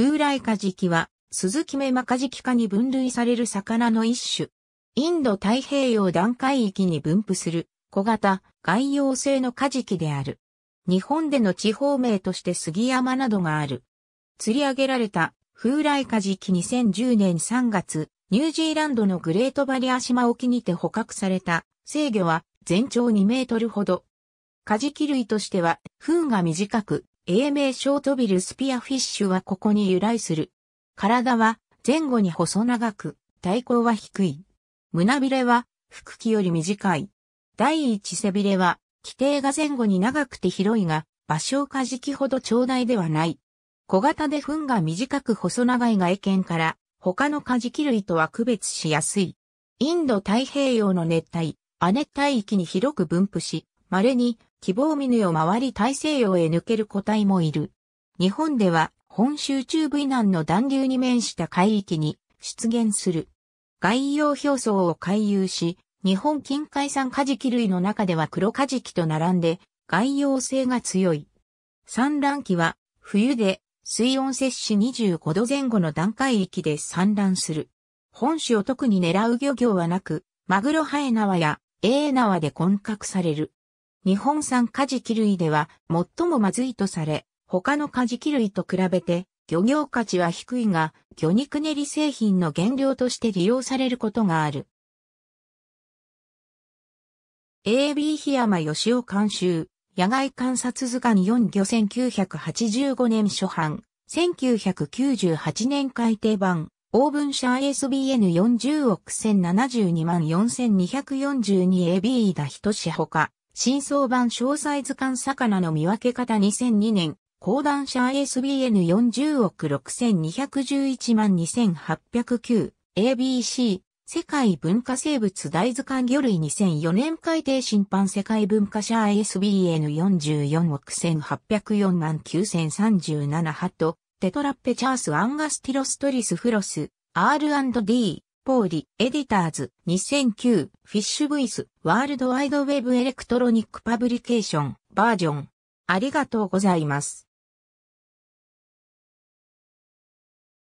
風来カジキは、鈴木目マカジキ科に分類される魚の一種。インド太平洋段階域に分布する小型外洋性のカジキである。日本での地方名として杉山などがある。釣り上げられた風来カジキ2010年3月、ニュージーランドのグレートバリア島沖にて捕獲された制御は全長2メートルほど。カジキ類としては、糞が短く、英名ショートビルスピアフィッシュはここに由来する。体は前後に細長く、体高は低い。胸びれは腹気より短い。第一背びれは、規定が前後に長くて広いが、場所をかじきほど長大ではない。小型で糞が短く細長い外見から、他のカジキ類とは区別しやすい。インド太平洋の熱帯、亜熱帯域に広く分布し、稀に希望見ぬを回り大西洋へ抜ける個体もいる。日本では本州中部以南の暖流に面した海域に出現する。外洋表層を回遊し、日本近海産カジキ類の中では黒カジキと並んで外洋性が強い。産卵期は冬で水温摂氏25度前後の段階域で産卵する。本種を特に狙う漁業はなく、マグロハエ縄やエー縄で混獲される。日本産カジキ類では最もまずいとされ、他のカジキ類と比べて漁業価値は低いが、魚肉練り製品の原料として利用されることがある。AB 檜山義雄監修、野外観察図鑑4魚1985年初版、1998年改訂版、オーブン社 ISBN40 億1072万 4242AB だひとしほか。真相版詳細図鑑魚の見分け方2002年、講談社 ISBN40 億6211万2809 ABC 世界文化生物大図鑑魚類2004年改定審判世界文化社 ISBN44 億1804万9037ハトテトラッペチャースアンガスティロストリスフロス R&D ポーリ、エディターズ、2009、フィッシュブイス、ワールドワイドウェブエレクトロニックパブリケーション、バージョン。ありがとうございます。